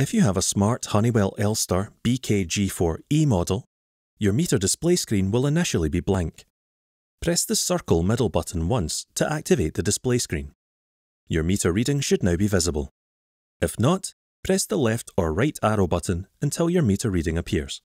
If you have a smart Honeywell Elster BKG4E model, your meter display screen will initially be blank. Press the circle middle button once to activate the display screen. Your meter reading should now be visible. If not, press the left or right arrow button until your meter reading appears.